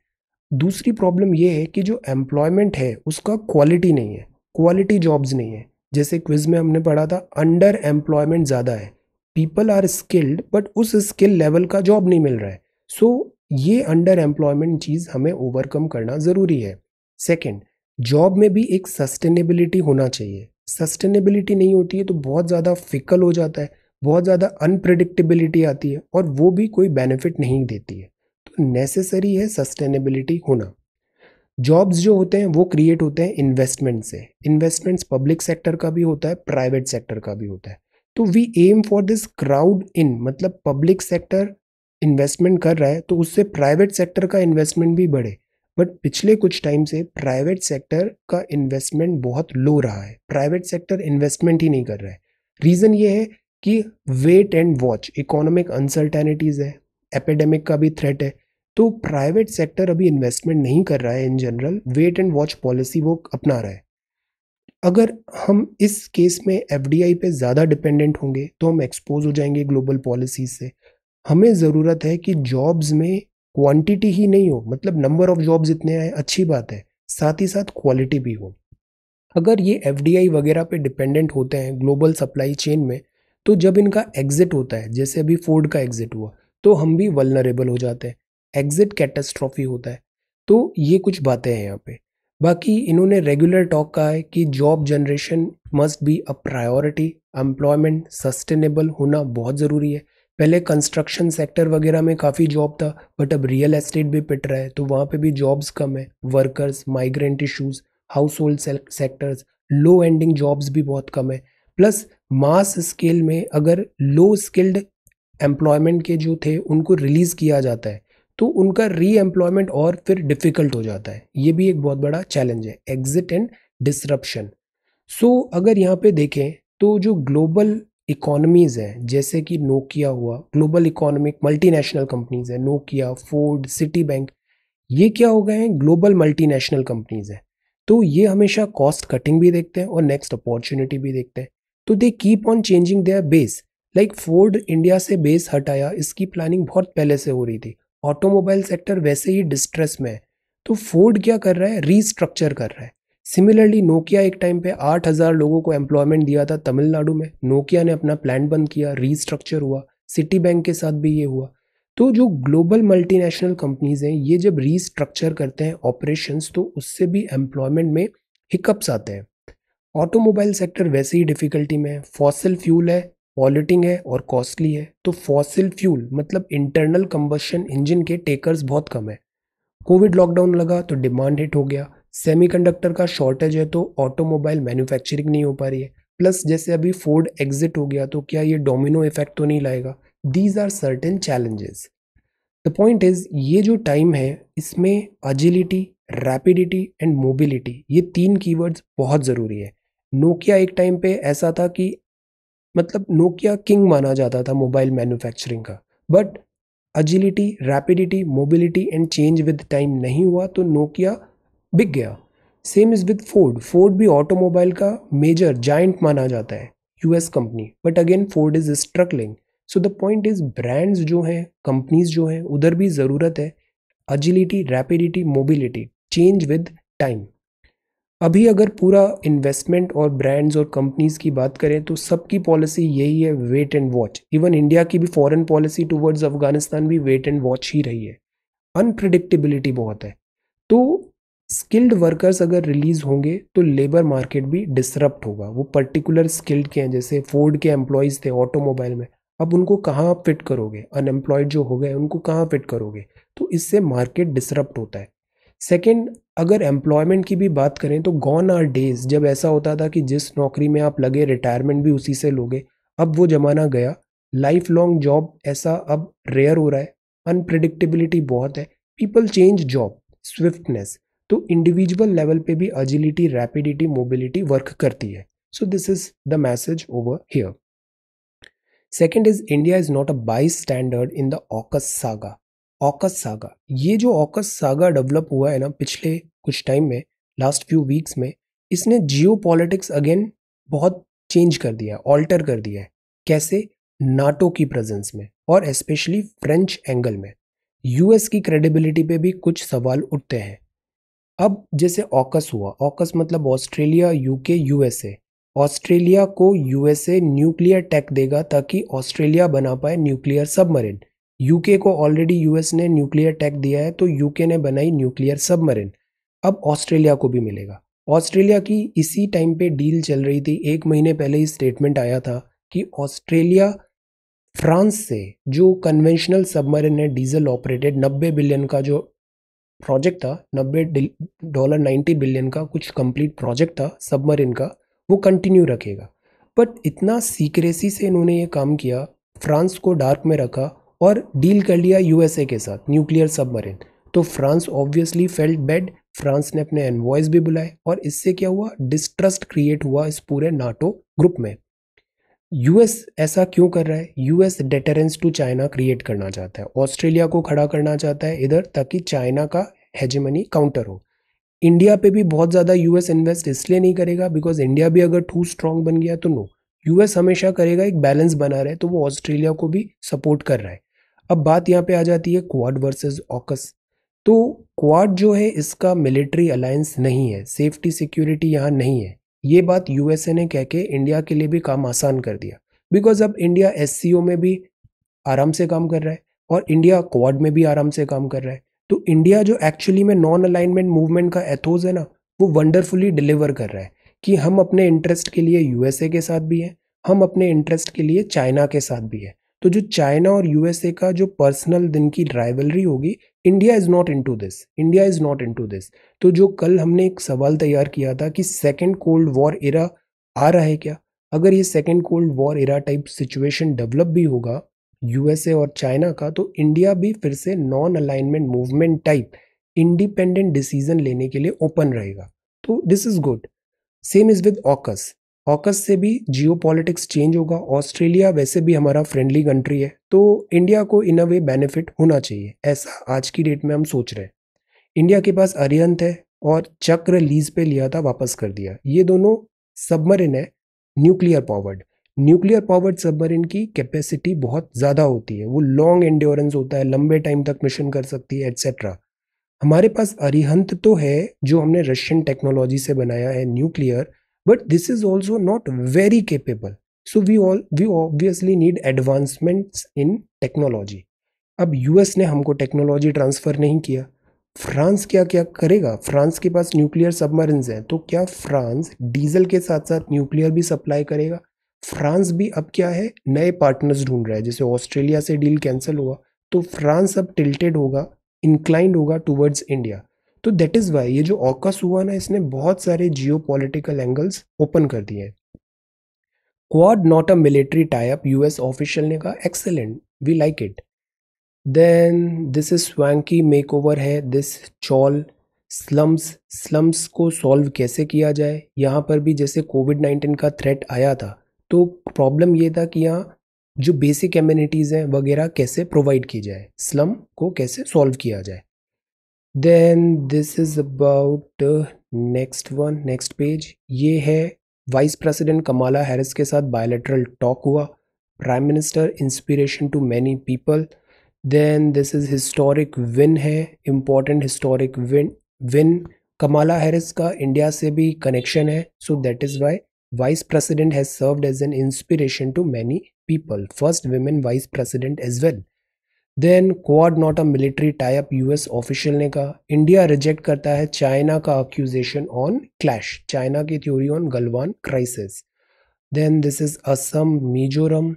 दूसरी प्रॉब्लम ये है कि जो एम्प्लॉयमेंट है उसका क्वालिटी नहीं है क्वालिटी जॉब्स नहीं है जैसे क्विज में हमने पढ़ा था अंडर एम्प्लॉयमेंट ज़्यादा है पीपल आर स्किल्ड बट उस स्किल लेवल का जॉब नहीं मिल रहा है सो so, ये अंडर एम्प्लॉयमेंट चीज़ हमें ओवरकम करना ज़रूरी है सेकेंड जॉब में भी एक सस्टेनेबिलिटी होना चाहिए सस्टेनेबिलिटी नहीं होती है तो बहुत ज़्यादा फिकल हो जाता है बहुत ज़्यादा अनप्रडिक्टेबिलिटी आती है और वो भी कोई बेनिफिट नहीं देती है तो नेसेसरी है सस्टेनेबिलिटी होना जॉब्स जो होते हैं वो क्रिएट होते हैं इन्वेस्टमेंट से इन्वेस्टमेंट्स पब्लिक सेक्टर का भी होता है प्राइवेट सेक्टर का भी होता है तो we aim for this crowd in मतलब पब्लिक सेक्टर इन्वेस्टमेंट कर रहा है तो उससे प्राइवेट सेक्टर का इन्वेस्टमेंट भी बढ़े बट पिछले कुछ टाइम से प्राइवेट सेक्टर का इन्वेस्टमेंट बहुत लो रहा है प्राइवेट सेक्टर इन्वेस्टमेंट ही नहीं कर रहा है रीज़न ये है कि wait and watch economic uncertainties है एपेडेमिक का भी थ्रेट है तो प्राइवेट सेक्टर अभी इन्वेस्टमेंट नहीं कर रहा है in general wait and watch policy वो अपना रहा है अगर हम इस केस में एफ पे ज़्यादा डिपेंडेंट होंगे तो हम एक्सपोज हो जाएंगे ग्लोबल पॉलिसीज से हमें ज़रूरत है कि जॉब्स में क्वांटिटी ही नहीं हो मतलब नंबर ऑफ जॉब्स इतने आए अच्छी बात है साथ ही साथ क्वालिटी भी हो अगर ये एफ वगैरह पे डिपेंडेंट होते हैं ग्लोबल सप्लाई चेन में तो जब इनका एग्जिट होता है जैसे अभी फोर्ड का एग्जिट हुआ तो हम भी वलनरेबल हो जाते हैं एग्जिट कैटेस्ट्रॉफी होता है तो ये कुछ बातें हैं यहाँ पे बाकी इन्होंने रेगुलर टॉक कहा है कि job generation must be a priority employment sustainable होना बहुत ज़रूरी है पहले कंस्ट्रक्शन सेक्टर वगैरह में काफ़ी जॉब था बट अब रियल एस्टेट भी पिट रहा है तो वहाँ पे भी जॉब्स कम है workers migrant issues household sectors low ending jobs भी बहुत कम है प्लस मास स्केल में अगर लो स्किल्ड एम्प्लॉयमेंट के जो थे उनको रिलीज़ किया जाता है तो उनका री एम्प्लॉयमेंट और फिर डिफ़िकल्ट हो जाता है ये भी एक बहुत बड़ा चैलेंज है एग्जिट एंड डिसरप्शन सो अगर यहाँ पे देखें तो जो ग्लोबल इकोनॉमीज़ हैं जैसे कि नोकिया हुआ ग्लोबल इकोनॉमिक मल्टीनेशनल कंपनीज़ हैं नोकिया फोर्ड सिटी बैंक ये क्या हो गए हैं ग्लोबल मल्टीनेशनल कंपनीज़ हैं तो ये हमेशा कॉस्ट कटिंग भी देखते हैं और नेक्स्ट अपॉर्चुनिटी भी देखते हैं तो they keep on changing their base like Ford India से बेस हटाया इसकी प्लानिंग बहुत पहले से हो रही थी ऑटोमोबाइल सेक्टर वैसे ही डिस्ट्रेस में है तो फोर्ड क्या कर रहा है रीस्ट्रक्चर कर रहा है सिमिलरली नोकिया एक टाइम पे 8000 लोगों को एम्प्लॉयमेंट दिया था तमिलनाडु में नोकिया ने अपना प्लान बंद किया रीस्ट्रक्चर हुआ सिटी बैंक के साथ भी ये हुआ तो जो ग्लोबल मल्टीनेशनल कंपनीज हैं ये जब रीस्ट्रक्चर करते हैं ऑपरेशंस तो उससे भी एम्प्लॉयमेंट में हिकअप्स आते हैं ऑटोमोबाइल सेक्टर वैसे ही डिफ़िकल्टी में है फॉसिल फ्यूल है पॉलिटिंग है और कॉस्टली है तो फॉसिल फ्यूल मतलब इंटरनल कम्बशन इंजन के टेकर्स बहुत कम है कोविड लॉकडाउन लगा तो डिमांड हिट हो गया सेमीकंडक्टर का शॉर्टेज है तो ऑटोमोबाइल मैन्युफैक्चरिंग नहीं हो पा रही है प्लस जैसे अभी फोर्ड एग्जिट हो गया तो क्या ये डोमिनो इफेक्ट तो नहीं लाएगा these are certain challenges the point is ये जो टाइम है इसमें अजिलिटी रैपिडिटी एंड मोबिलिटी ये तीन कीवर्ड्स बहुत ज़रूरी है नोकिया एक टाइम पे ऐसा था कि मतलब नोकिया किंग माना जाता था मोबाइल मैन्युफैक्चरिंग का but agility rapidity mobility and change with time नहीं हुआ तो नोकिया बिक गया same is with Ford Ford भी ऑटोमोबाइल का मेजर जाइंट माना जाता है US company but again Ford is struggling so the point is brands जो हैं कंपनीज जो हैं उधर भी ज़रूरत है agility rapidity mobility change with time अभी अगर पूरा इन्वेस्टमेंट और ब्रांड्स और कंपनीज की बात करें तो सबकी पॉलिसी यही है wait and watch even India की भी फॉरेन पॉलिसी टूवर्ड्स अफगानिस्तान भी वेट एंड वॉच ही रही है अनप्रडिक्टेबिलिटी बहुत है तो स्किल्ड वर्कर्स अगर रिलीज होंगे तो लेबर मार्केट भी डिसरप्ट होगा वो पर्टिकुलर स्किल्ड के हैं जैसे फोर्ड के एम्प्लॉयज़ थे ऑटोमोबाइल में अब उनको कहाँ फिट करोगे अनएम्प्लॉयड जो हो गए उनको कहाँ फिट करोगे तो इससे मार्केट डिसरप्ट होता है सेकेंड अगर एम्प्लॉयमेंट की भी बात करें तो गॉन आर डेज जब ऐसा होता था कि जिस नौकरी में आप लगे रिटायरमेंट भी उसी से लोगे अब वो ज़माना गया लाइफ लॉन्ग जॉब ऐसा अब रेयर हो रहा है अनप्रडिक्टेबिलिटी बहुत है पीपल चेंज जॉब स्विफ्टनेस तो इंडिविजुअल लेवल पे भी अजिलिटी रैपिडिटी मोबिलिटी वर्क करती है so this is the message over here second is India is not a bystander in the AUKUS saga AUKUS saga ये जो AUKUS saga develop हुआ है ना पिछले कुछ टाइम में लास्ट फ्यू वीक्स में इसने जियो पॉलिटिक्स अगेन बहुत चेंज कर दिया है ऑल्टर कर दिया है कैसे नाटो की प्रेजेंस में और स्पेशली फ्रेंच एंगल में यूएस की क्रेडिबिलिटी पे भी कुछ सवाल उठते हैं अब जैसे ऑकस हुआ ऑकस मतलब ऑस्ट्रेलिया यूके यूएसए ऑस्ट्रेलिया को यूएसए न्यूक्लियर टैक देगा ताकि ऑस्ट्रेलिया बना पाए न्यूक्लियर सबमरीन यूके को ऑलरेडी यूएस ने न्यूक्लियर टैक दिया है तो यूके ने बनाई न्यूक्लियर सबमरीन अब ऑस्ट्रेलिया को भी मिलेगा ऑस्ट्रेलिया की इसी टाइम पे डील चल रही थी एक महीने पहले ही स्टेटमेंट आया था कि ऑस्ट्रेलिया फ्रांस से जो कन्वेंशनल सबमरीन है डीजल ऑपरेटेड 90 बिलियन का जो प्रोजेक्ट था नब्बे डॉलर नाइन्टी बिलियन का कुछ कंप्लीट प्रोजेक्ट था सबमरीन का वो कंटिन्यू रखेगा बट इतना सीक्रेसी से इन्होंने ये काम किया फ्रांस को डार्क में रखा और डील कर लिया यूएसए के साथ न्यूक्लियर सबमरीन तो France obviously felt bad France ने अपने एनवॉयज भी बुलाए और इससे क्या हुआ डिस्ट्रस्ट क्रिएट हुआ इस पूरे नाटो ग्रुप में यूएस ऐसा क्यों कर रहा है US deterrence to China create करना चाहता है ऑस्ट्रेलिया को खड़ा करना चाहता है इधर ताकि चाइना का हेजमनी काउंटर हो इंडिया पे भी बहुत ज़्यादा यूएस इन्वेस्ट इसलिए नहीं करेगा बिकॉज इंडिया भी अगर टू स्ट्रांग बन गया तो नो यूएस हमेशा करेगा एक बैलेंस बना रहे तो वो ऑस्ट्रेलिया को भी सपोर्ट कर रहा है अब बात यहाँ पे आ जाती है क्वाड वर्सेस ऑकस तो क्वाड जो है इसका मिलिट्री अलायंस नहीं है सेफ्टी सिक्योरिटी यहाँ नहीं है ये बात यूएसए ने कह के इंडिया के लिए भी काम आसान कर दिया बिकॉज अब इंडिया एस में भी आराम से काम कर रहा है और इंडिया क्वाड में भी आराम से काम कर रहा है तो इंडिया जो एक्चुअली में नॉन अलाइनमेंट मूवमेंट का एथोज है ना वो वंडरफुली डिलीवर कर रहा है कि हम अपने इंटरेस्ट के लिए यूएसए के साथ भी हैं हम अपने इंटरेस्ट के लिए चाइना के साथ भी हैं तो जो चाइना और यूएसए का जो पर्सनल दिन की ड्राइवलरी होगी India is not into this India is not into this तो जो कल हमने एक सवाल तैयार किया था कि सेकेंड कोल्ड वॉर एरा आ रहा है क्या अगर ये second cold war era type situation develop भी होगा यूएसए और चाइना का तो इंडिया भी फिर से non alignment movement type independent decision लेने के लिए ओपन रहेगा तो this is good same is with AUKUS AUKUS से भी जियो पॉलिटिक्स चेंज होगा ऑस्ट्रेलिया वैसे भी हमारा फ्रेंडली कंट्री है तो इंडिया को इन अ वे बेनिफिट होना चाहिए ऐसा आज की डेट में हम सोच रहे हैं इंडिया के पास अरियंत है और चक्र लीज पे लिया था वापस कर दिया ये दोनों सबमरीन है nuclear powered nuclear powered submarine की कैपेसिटी बहुत ज़्यादा होती है वो लॉन्ग एंडोरेंस होता है लंबे टाइम तक मिशन कर सकती है एट्सेट्रा हमारे पास अरिहंत तो है जो हमने रशियन टेक्नोलॉजी से बनाया है nuclear but this is also not very capable so we all we obviously need advancements in technology अब यूएस ने हमको टेक्नोलॉजी ट्रांसफ़र नहीं किया फ्रांस क्या क्या करेगा फ्रांस के पास न्यूक्लियर सबमरीन्स हैं तो क्या फ्रांस डीजल के साथ साथ न्यूक्लियर भी सप्लाई करेगा फ्रांस भी अब क्या है नए पार्टनर्स ढूंढ रहा है जैसे ऑस्ट्रेलिया से डील कैंसिल हुआ तो फ्रांस अब टिल्टेड होगा इंक्लाइंड होगा टूवर्ड्स इंडिया तो देट इज़ वाई ये जो ऑकस हुआ ना इसने बहुत सारे जियो एंगल्स ओपन कर दिए हैं Quad not a military type US official ने कहा excellent we like it then this is swanky makeover है दिस चॉल स्लम्स स्लम्स को सॉल्व कैसे किया जाए यहाँ पर भी जैसे कोविड नाइन्टीन का थ्रेट आया था तो प्रॉब्लम ये था कि यहाँ जो बेसिक एम्यूनिटीज़ हैं वगैरह कैसे प्रोवाइड की जाए स्लम को कैसे सॉल्व किया जाए then this is about next one next page ये है वाइस प्रेसिडेंट कमाला हैरिस के साथ बायोलेटरल टॉक हुआ prime minister inspiration to many people then this is historic win है important historic win win Kamala Harris का India से भी connection है so that is why vice president has served as an inspiration to many people first women vice president as well then Quad not a military type up US official ने कहा India reject करता है China का accusation on clash China की theory on Galwan crisis then this is Assam Mizoram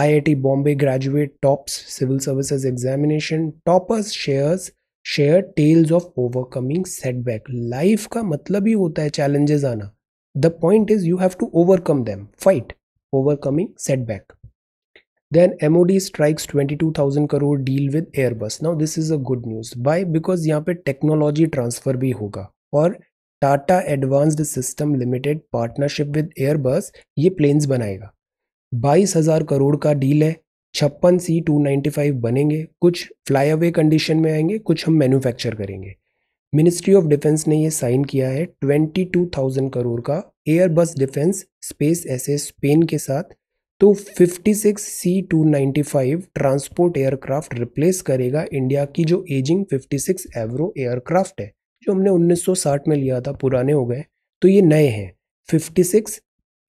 IIT Bombay graduate tops civil services examination toppers shares share tells of overcoming setback life का मतलब ही होता है चैलेंजेस आना the point is you have to overcome them fight overcoming setback Then MOD strikes 22,000 crore deal with Airbus now this is a good news by because यहाँ पे technology transfer भी होगा और Tata advanced systems limited partnership with Airbus ये planes बनाएगा बाईस हज़ार करोड़ का डील है छप्पन सी टू नाइन्टी फाइव बनेंगे कुछ फ्लाई अवे कंडीशन में आएंगे कुछ हम मैन्युफैक्चर करेंगे मिनिस्ट्री ऑफ डिफेंस ने ये साइन किया है ट्वेंटी टू थाउजेंड करोड़ का Airbus defence space SA Spain के साथ तो 56 C two transport aircraft replace करेगा इंडिया की जो एजिंग 56 एवरो एयरक्राफ्ट है जो हमने 1960 में लिया था पुराने हो गए तो ये नए हैं 56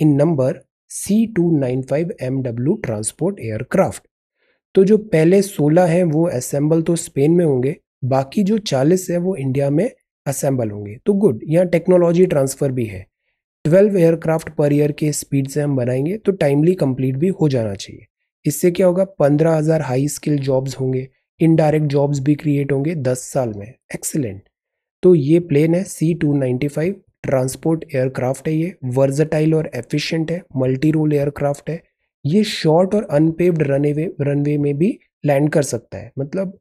in number C two nine five M transport aircraft तो जो पहले 16 हैं वो असेंबल तो स्पेन में होंगे बाकी जो 40 है वो इंडिया में असेंबल होंगे तो गुड यहाँ टेक्नोलॉजी ट्रांसफ़र भी है ट्वेल्व एयरक्राफ्ट पर ईयर के स्पीड से हम बनाएंगे तो टाइमली कंप्लीट भी हो जाना चाहिए इससे क्या होगा पंद्रह हज़ार हाई स्किल जॉब्स होंगे इनडायरेक्ट जॉब्स भी क्रिएट होंगे दस साल में एक्सेलेंट तो ये प्लेन है C two ninety five transport aircraft है ये वर्जटाइल और एफिशिएंट है मल्टी रोल एयरक्राफ्ट है ये शॉर्ट और अनपेव्ड रनवे रनवे में भी लैंड कर सकता है मतलब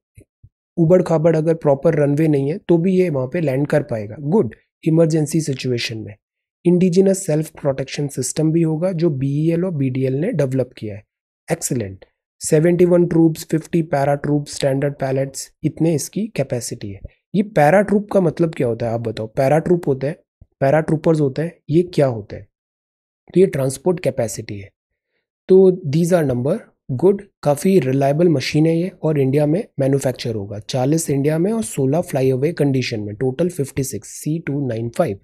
उबड़ खाबड़ अगर प्रॉपर रनवे नहीं है तो भी ये वहाँ पर लैंड कर पाएगा गुड इमरजेंसी सिचुएशन में इंडिजिनस सेल्फ प्रोटेक्शन सिस्टम भी होगा जो बी e और बी ने डेवलप किया है excellent 71 troops 50 para troop standard pallets इतने इसकी कैपेसिटी है ये पैरा ट्रूप का मतलब क्या होता है आप बताओ पैरा ट्रूप होते हैं पैरा ट्रूपर्स होते हैं ये क्या होता है तो ये ट्रांसपोर्ट कैपेसिटी है तो दीज आर नंबर गुड काफ़ी रिलायबल मशीन है ये और इंडिया में मैन्युफैक्चर होगा 40 इंडिया में और 16 फ्लाई अवे कंडीशन में total 56 C two nine five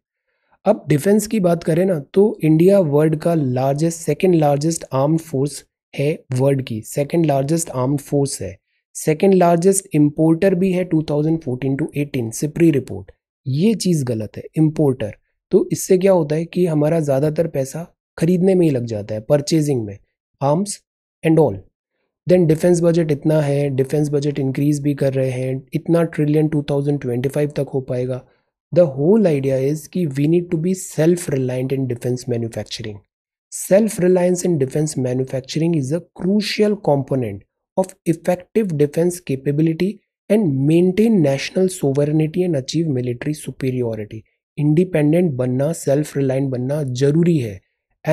अब डिफेंस की बात करें ना तो इंडिया वर्ल्ड का largest second largest arm force है वर्ल्ड की सेकेंड लार्जेस्ट आर्म फोर्स है सेकेंड लार्जेस्ट इम्पोर्टर भी है 2014 टू 18 सिप्री रिपोर्ट ये चीज़ गलत है इम्पोर्टर तो इससे क्या होता है कि हमारा ज़्यादातर पैसा खरीदने में ही लग जाता है परचेजिंग में arms and all then defence budget इतना है डिफेंस बजट इंक्रीज भी कर रहे हैं इतना ट्रिलियन 2025 तक हो पाएगा द होल आइडिया इज कि we need to be self reliant in defence manufacturing self reliance in defence manufacturing is a crucial component of effective defence capability and maintain national sovereignty and achieve military superiority independent बनना सेल्फ रिलायंट बनना जरूरी है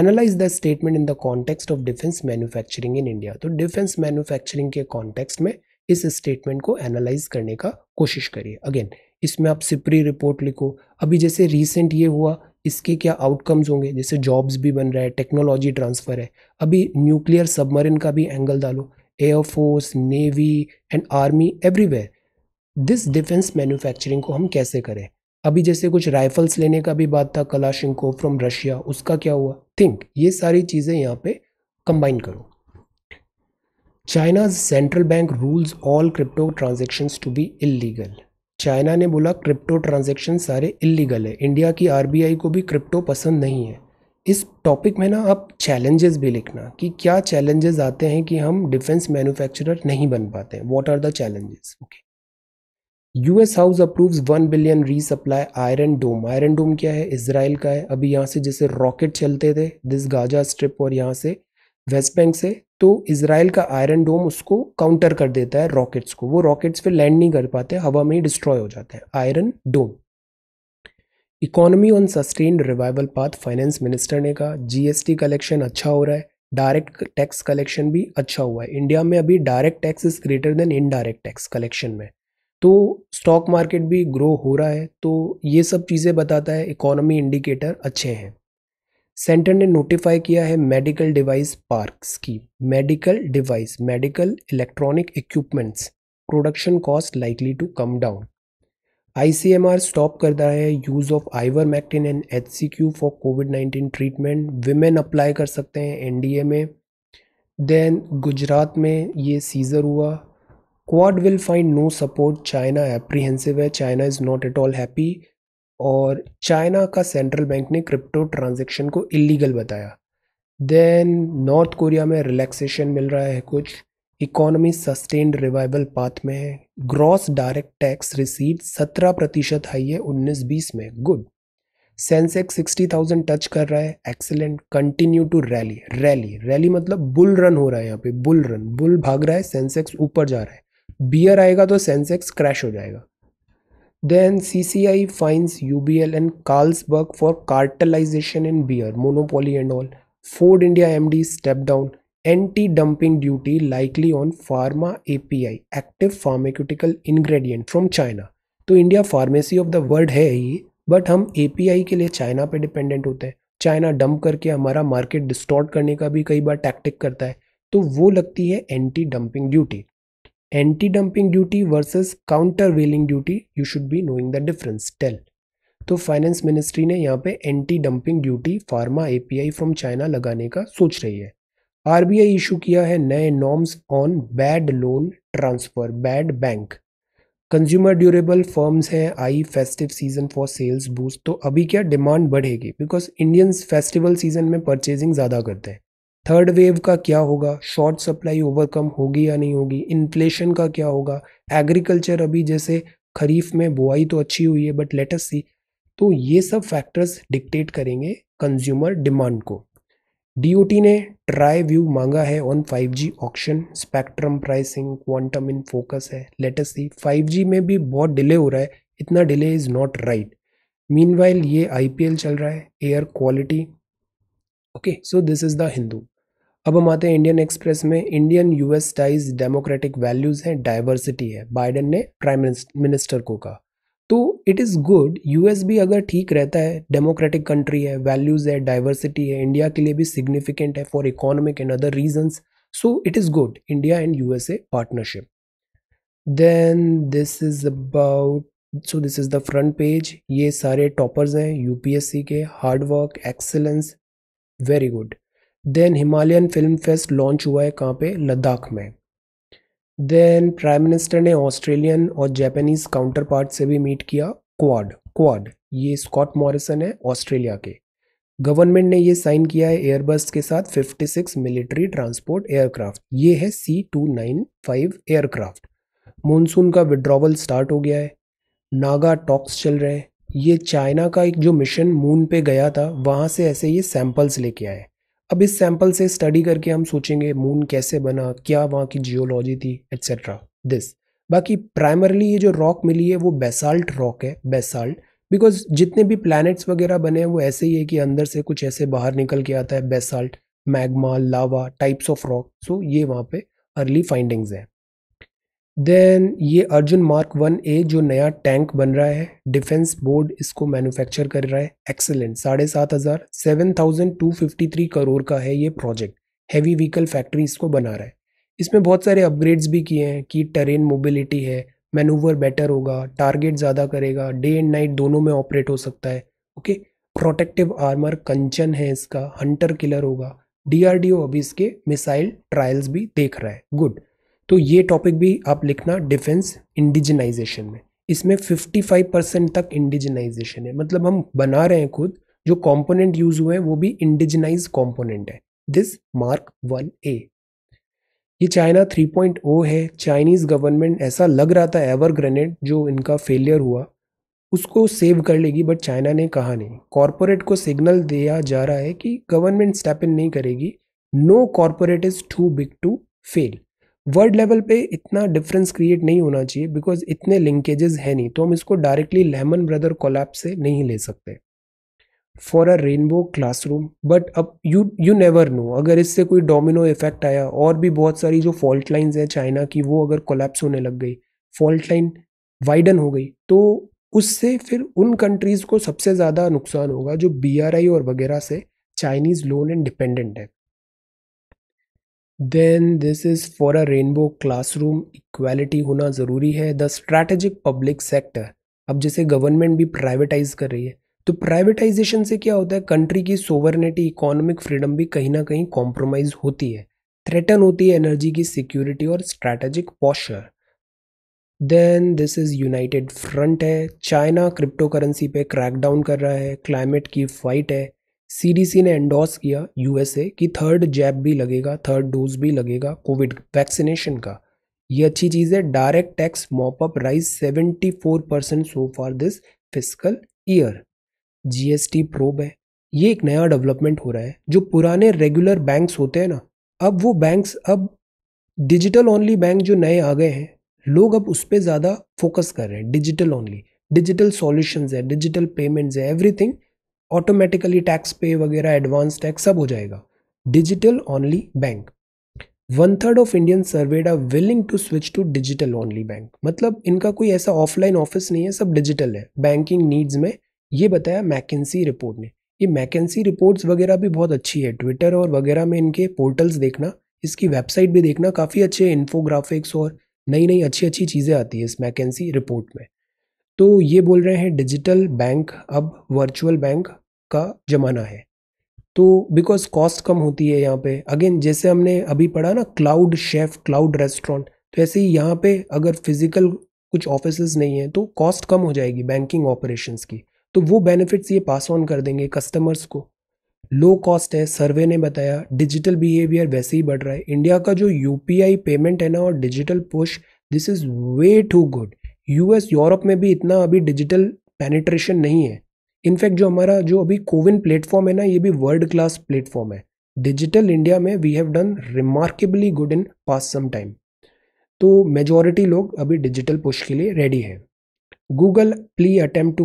analyse the statement in the context of defence manufacturing in India तो defence manufacturing के context में इस स्टेटमेंट को एनालाइज करने का कोशिश करिए अगेन इसमें आप सिपरी रिपोर्ट लिखो अभी जैसे रिसेंट ये हुआ इसके क्या आउटकम्स होंगे जैसे जॉब्स भी बन रहा है टेक्नोलॉजी ट्रांसफ़र है अभी न्यूक्लियर सबमरीन का भी एंगल डालो air force navy and army everywhere this defence manufacturing को हम कैसे करें अभी जैसे कुछ राइफल्स लेने का भी बात था कलाशिंको फ्रॉम रशिया उसका क्या हुआ थिंक ये सारी चीज़ें यहाँ पे कंबाइन करो China's central bank rules all crypto transactions to be illegal China ने बोला क्रिप्टो ट्रांजेक्शन सारे इलीगल है इंडिया की आर को भी क्रिप्टो पसंद नहीं है इस टॉपिक में ना आप चैलेंजेस भी लिखना कि क्या चैलेंजेस आते हैं कि हम डिफेंस मैन्युफैक्चरर नहीं बन पाते हैं what are the challenges okay US house approves one billion resupply iron dome iron dome क्या है इसराइल का है अभी यहाँ से जैसे रॉकेट चलते थे दिस गाजा स्ट्रिप और यहाँ से वेस्ट बैंक से तो इसराइल का आयरन डोम उसको काउंटर कर देता है रॉकेट्स को वो रॉकेट्स फिर लैंड नहीं कर पाते हवा में ही डिस्ट्रॉय हो जाते हैं iron dome economy on sustain revival path finance minister ने कहा जीएसटी कलेक्शन अच्छा हो रहा है डायरेक्ट टैक्स कलेक्शन भी अच्छा हुआ है इंडिया में अभी direct tax is greater than indirect tax collection में तो स्टॉक मार्केट भी ग्रो हो रहा है तो ये सब चीज़ें बताता है इकोनॉमी इंडिकेटर अच्छे हैं सेंटर ने नोटिफाई किया है मेडिकल डिवाइस पार्क्स की medical device medical electronic equipments production cost likely to come down ICMR stop कर रहा है use of ivermectin and H C Q for COVID nineteen treatment women apply कर सकते हैं NDA में then Gujarat में ये सीज़र हुआ Quad will find no support China apprehensive है China is not at all happy और चाइना का सेंट्रल बैंक ने क्रिप्टो ट्रांजेक्शन को इलीगल बताया देन नॉर्थ कोरिया में रिलैक्सेशन मिल रहा है कुछ इकोनॉमी सस्टेन्ड रिवाइवल पाथ में है ग्रॉस डायरेक्ट टैक्स रिसीव सत्रह प्रतिशत हाई है उन्नीस बीस में good Sensex sixty thousand touch कर रहा है excellent continue to rally rally rally मतलब बुल रन हो रहा है यहाँ पे बुल रन बुल भाग रहा है सेंसेक्स ऊपर जा रहा है बियर आएगा तो सेंसेक्स क्रैश हो जाएगा Then CCI fines UBL and Carlsberg for cartelization in beer, monopoly and all. Ford India MD step down. Anti-dumping duty likely on pharma API, active pharmaceutical ingredient from China. तो India pharmacy of the world है ही but हम API के लिए China पे dependent होते हैं China dump करके हमारा मार्केट डिस्टॉर्ट करने का भी कई बार टैक्टिक करता है तो वो लगती है anti dumping duty anti dumping duty versus countervailing duty you should be knowing the difference tell तो फाइनेंस मिनिस्ट्री ने यहाँ पे anti dumping duty pharma API from China लगाने का सोच रही है आरबीआई इशू किया है नए norms on bad loan transfer bad bank consumer durable firms हैं eye festive season for sales boost तो अभी क्या डिमांड बढ़ेगी बिकॉज इंडियंस फेस्टिवल सीजन में परचेजिंग ज़्यादा करते हैं थर्ड वेव का क्या होगा शॉर्ट सप्लाई ओवरकम होगी या नहीं होगी इन्फ्लेशन का क्या होगा एग्रीकल्चर अभी जैसे खरीफ में बुआई तो अच्छी हुई है बट लेटस सी तो ये सब फैक्टर्स डिक्टेट करेंगे कंज्यूमर डिमांड को डी ने ट्राई व्यू मांगा है on 5G option spectrum pricing quantum in focus है लेटेस्ट सी 5G में भी बहुत डिले हो रहा है इतना delay is not right mean ये आई चल रहा है air quality okay so this is the Hindu अब हम आते हैं इंडियन एक्सप्रेस में Indian US ties democratic values हैं डाइवर्सिटी है बाइडन ने प्राइम मिनिस्टर को कहा तो इट इज़ गुड यूएस भी अगर ठीक रहता है डेमोक्रेटिक कंट्री है वैल्यूज़ है डाइवर्सिटी है इंडिया के लिए भी सिग्निफिकेंट है for economic and other reasons so it is good India and USA partnership then this is about so this is the front page ये सारे टॉपर्स हैं यूपीएससी के hard work excellence very good then Himalayan film fest launch हुआ है कहाँ पे लद्दाख में then prime minister ने ऑस्ट्रेलियन और जैपनीज काउंटर पार्ट से भी मीट किया क्वाड क्वाड ये स्कॉट मॉरिसन है ऑस्ट्रेलिया के गवर्नमेंट ने ये साइन किया है एयरबस के साथ 56 मिलिट्री ट्रांसपोर्ट एयरक्राफ्ट ये है C two nine five aircraft monsoon का विड्रॉवल स्टार्ट हो गया है नागा टॉक्स चल रहे हैं ये चाइना का एक जो मिशन मून पे गया था वहाँ से ऐसे ये सैंपल्स लेके आए अब इस सैंपल से स्टडी करके हम सोचेंगे मून कैसे बना क्या वहाँ की जियोलॉजी थी एट्सेट्रा दिस बाकी प्राइमरली ये जो रॉक मिली है वो बेसाल्ट रॉक है बेसाल्ट बिकॉज जितने भी प्लैनेट्स वगैरह बने हैं वो ऐसे ही है कि अंदर से कुछ ऐसे बाहर निकल के आता है basalt magma lava types of rock so ये वहाँ पे अर्ली फाइंडिंग्स हैं देन ये अर्जुन मार्क वन ए जो नया टैंक बन रहा है डिफेंस बोर्ड इसको मैन्युफैक्चर कर रहा है एक्सेलेंट साढ़े सात हज़ार seven thousand two fifty three crore का है ये प्रोजेक्ट हैवी व्हीकल फैक्ट्री इसको बना रहा है इसमें बहुत सारे अपग्रेड्स भी किए हैं कि टेरेन मोबिलिटी है मैनूवर बेटर होगा टारगेट ज़्यादा करेगा डे एंड नाइट दोनों में ऑपरेट हो सकता है ओके प्रोटेक्टिव आर्मर कंचन है इसका हंटर किलर होगा डी अभी इसके मिसाइल ट्रायल्स भी देख रहा है गुड तो ये टॉपिक भी आप लिखना डिफेंस इंडिजनाइजेशन में इसमें 55 परसेंट तक इंडिजनाइजेशन है मतलब हम बना रहे हैं खुद जो कंपोनेंट यूज हुए हैं वो भी इंडिजनाइज कंपोनेंट है दिस मार्क वन ए ये चाइना 3.0 है चाइनीज़ गवर्नमेंट ऐसा लग रहा था एवर ग्रेनेड जो इनका फेलियर हुआ उसको सेव कर लेगी बट चाइना ने कहा नहीं कॉरपोरेट को सिग्नल दिया जा रहा है कि गवर्नमेंट स्टेप इन नहीं करेगी no corporate is too big to fail world level पे इतना डिफरेंस क्रिएट नहीं होना चाहिए बिकॉज इतने लिंकेजेस है नहीं तो हम इसको डायरेक्टली लेमन ब्रदर कोलैप से नहीं ले सकते for a rainbow classroom but अब यू यू नेवर नो अगर इससे कोई डोमिनो इफेक्ट आया और भी बहुत सारी जो फॉल्ट लाइन्स हैं चाइना की वो अगर कोलैप्स होने लग गई फॉल्ट लाइन वाइडन हो गई तो उससे फिर उन कंट्रीज़ को सबसे ज़्यादा नुकसान होगा जो बी और वगैरह से चाइनीज़ लोन एंड डिपेंडेंट है then this is for a rainbow classroom equality होना ज़रूरी है द स्ट्रैटेजिक पब्लिक सेक्टर अब जैसे गवर्नमेंट भी प्राइवेटाइज कर रही है तो प्राइवेटाइजेशन से क्या होता है कंट्री की सोवर्निटी इकोनॉमिक फ्रीडम भी कहीं ना कहीं कॉम्प्रोमाइज़ होती है थ्रेटन होती है एनर्जी की सिक्योरिटी और strategic posture then this is united front है चाइना क्रिप्टो करेंसी पे क्रैकडाउन कर रहा है क्लाइमेट की फाइट है सीडीसी ने एंडोस किया यूएसए कि थर्ड जैब भी लगेगा थर्ड डोज भी लगेगा कोविड वैक्सीनेशन का ये अच्छी चीज़ है direct tax mop up rise 74 percent so for this fiscal year GST probe है ये एक नया डेवलपमेंट हो रहा है जो पुराने रेगुलर बैंक्स होते हैं ना अब वो बैंक्स अब डिजिटल ओनली बैंक जो नए आ गए हैं लोग अब उस पर ज़्यादा फोकस कर रहे हैं डिजिटल ओनली डिजिटल सॉल्यूशंस है डिजिटल पेमेंट्स है एवरीथिंग ऑटोमेटिकली टैक्स पे वगैरह एडवांस टैक्स सब हो जाएगा digital only bank one third of Indian surveyed are willing to switch to digital only bank मतलब इनका कोई ऐसा ऑफलाइन ऑफिस नहीं है सब डिजिटल है बैंकिंग नीड्स में ये बताया मैकेंसी रिपोर्ट ने ये मैकेंसी रिपोर्ट्स वगैरह भी बहुत अच्छी है ट्विटर और वगैरह में इनके पोर्टल्स देखना इसकी वेबसाइट भी देखना काफ़ी अच्छे इन्फोग्राफिक्स और नई नई अच्छी अच्छी चीज़ें आती है इस मैकेंसी रिपोर्ट में तो ये बोल रहे हैं डिजिटल बैंक अब वर्चुअल बैंक का ज़माना है तो बिकॉज कॉस्ट कम होती है यहाँ पे अगेन जैसे हमने अभी पढ़ा ना क्लाउड शेफ क्लाउड रेस्टोरेंट तो ऐसे ही यहाँ पे अगर फिजिकल कुछ ऑफिस नहीं हैं तो कॉस्ट कम हो जाएगी बैंकिंग ऑपरेशंस की तो वो बेनिफिट्स ये पास ऑन कर देंगे कस्टमर्स को लो कॉस्ट है सर्वे ने बताया डिजिटल बिहेवियर वैसे ही बढ़ रहा है इंडिया का जो यू पेमेंट है ना और digital push this is way too good US Europe में भी इतना अभी डिजिटल पेनिट्रेशन नहीं है इनफैक्ट जो हमारा जो अभी कोविन प्लेटफॉर्म है ना ये भी वर्ल्ड क्लास प्लेटफॉर्म है डिजिटल इंडिया में we have done remarkably good in past some time तो मेजॉरिटी लोग अभी डिजिटल पुश के लिए रेडी हैं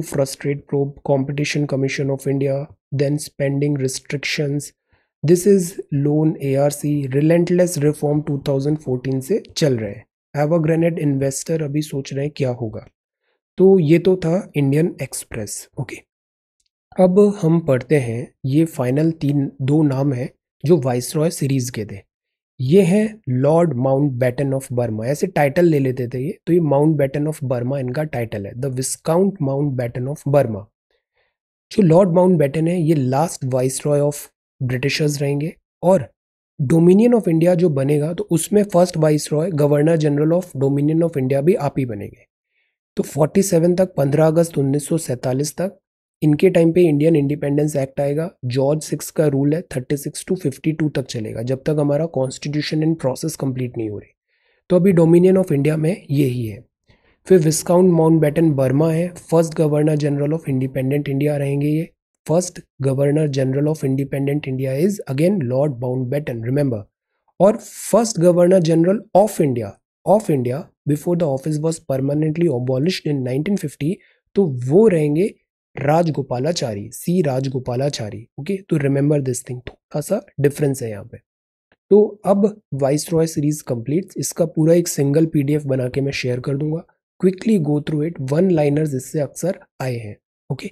frustrate probe competition commission of India then spending restriction this is loan A R C relentless reform two thousand fourteen से चल रहे हैं एवर ग्रेनेड इन्वेस्टर अभी सोच रहे हैं क्या होगा तो ये तो था इंडियन एक्सप्रेस ओके okay. अब हम पढ़ते हैं ये फाइनल तीन दो नाम हैं जो वाइस रॉय सीरीज़ के थे ये हैं Lord Mountbatten of Burma ऐसे टाइटल ले लेते थे ये तो ये माउंट बैटन ऑफ बर्मा इनका टाइटल है the Viscount Mountbatten of Burma जो लॉर्ड माउंट बैटन है ये last viceroy of Britishers रहेंगे और डोमिनियन ऑफ इंडिया जो बनेगा तो उसमें first viceroy governor general of dominion of India भी आप ही बनेंगे तो 47 तक 15 अगस्त 1947 तक इनके टाइम पे इंडियन इंडिपेंडेंस एक्ट आएगा जॉर्ज सिक्स का रूल है thirty six to fifty two तक चलेगा जब तक हमारा कॉन्स्टिट्यूशन एंड प्रोसेस कंप्लीट नहीं हो रही तो अभी डोमिनियन ऑफ इंडिया में यही है फिर विस्काउंट माउंट बैटन बर्मा है first governor general of independent India रहेंगे ये first governor general of independent India is again Lord Mountbatten remember और first governor general of India of India before the office was permanently abolished in nineteen तो वो रहेंगे Rajagopalachari C Rajagopalachari okay तो remember this thing थोड़ा सा difference है यहाँ पे तो अब वाइस रॉय सीरीज कंप्लीट इसका पूरा एक सिंगल पीडीएफ बना के मैं शेयर कर दूंगा quickly go through it one liners इससे अक्सर आए हैं ओके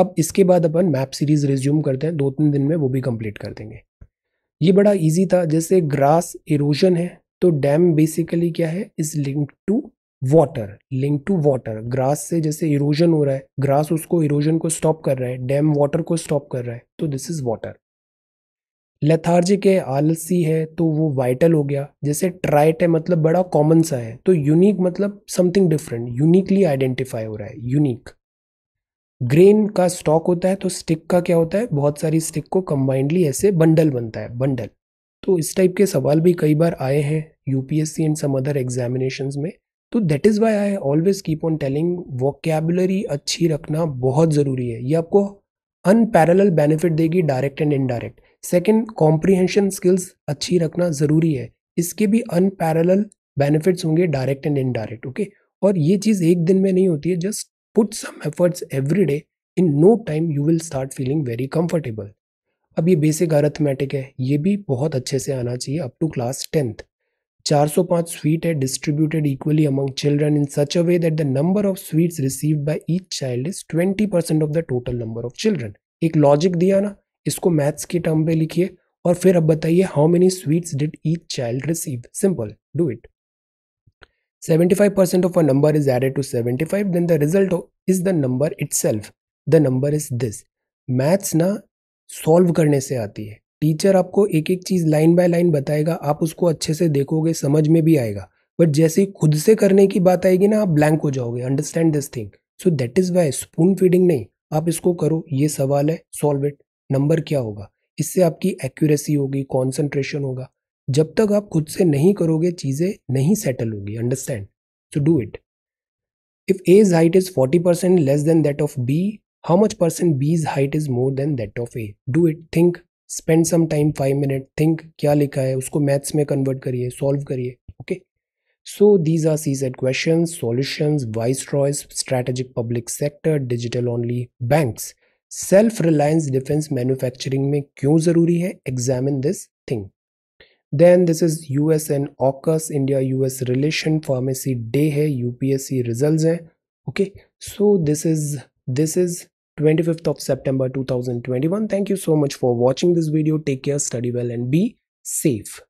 अब इसके बाद अपन मैप सीरीज रिज्यूम करते हैं दो तीन दिन में वो भी कंप्लीट कर देंगे ये बड़ा इजी था जैसे ग्रास इरोजन है तो डैम बेसिकली क्या है is link to water link to water grass से जैसे इरोजन हो रहा है ग्रास उसको इरोजन को स्टॉप कर रहा है डैम वाटर को स्टॉप कर रहा है तो दिस इज वाटर लेथार्जिक है आलसी है तो वो वाइटल हो गया जैसे ट्राइट है मतलब बड़ा कॉमन सा है तो यूनिक मतलब समथिंग डिफरेंट यूनिकली आइडेंटिफाई हो रहा है यूनिक ग्रेन का स्टॉक होता है तो स्टिक का क्या होता है बहुत सारी स्टिक को कंबाइंडली ऐसे बंडल बनता है बंडल तो इस टाइप के सवाल भी कई बार आए हैं UPSC and some other examination में तो that is why I always keep on telling vocabulary अच्छी रखना बहुत ज़रूरी है ये आपको अनपैरल बेनिफिट देगी direct and indirect second comprehension skills अच्छी रखना ज़रूरी है इसके भी अनपैरल बेनिफिट्स होंगे डायरेक्ट एंड इनडायरेक्ट ओके और ये चीज़ एक दिन में नहीं होती है just put some efforts every day in no time you will start feeling very comfortable अब ये बेसिक अरेथमेटिक है ये भी बहुत अच्छे से आना चाहिए up to class tenth 405 sweets are distributed equally among children in such a way that the number of sweets received by each child is 20% of the total number of children. एक logic दिया ना इसको maths के term पे लिखिए और फिर अब बताइए how many sweets did each child receive simple do it 75% of a number is added to 75 then the result is the number itself the number is this maths ना सॉल्व करने से आती है टीचर आपको एक एक चीज़ लाइन बाय लाइन बताएगा आप उसको अच्छे से देखोगे समझ में भी आएगा बट जैसे खुद से करने की बात आएगी ना आप ब्लैंक हो जाओगे understand this thing so that is why spoon feeding नहीं आप इसको करो ये सवाल है सॉल्व इट नंबर क्या होगा इससे आपकी एक्यूरेसी होगी कॉन्सेंट्रेशन होगा जब तक आप खुद से नहीं करोगे चीज़ें नहीं सेटल होगी understand so do it if A's height is forty percent less than that of B how much percent B's height is more than that of A do it think spend some time five minute think क्या लिखा है उसको maths में convert करिए solve करिए okay so these are CSAT question solution viceroys strategic public sector digital only bank self reliance defence manufacturing में क्यों ज़रूरी है examine this thing then this is U S and AUKUS India U S relation pharmacy day है U P S C result हैं okay so this is this is 25th of September 2021. Thank you so much for watching this video. Take care, study well and be safe.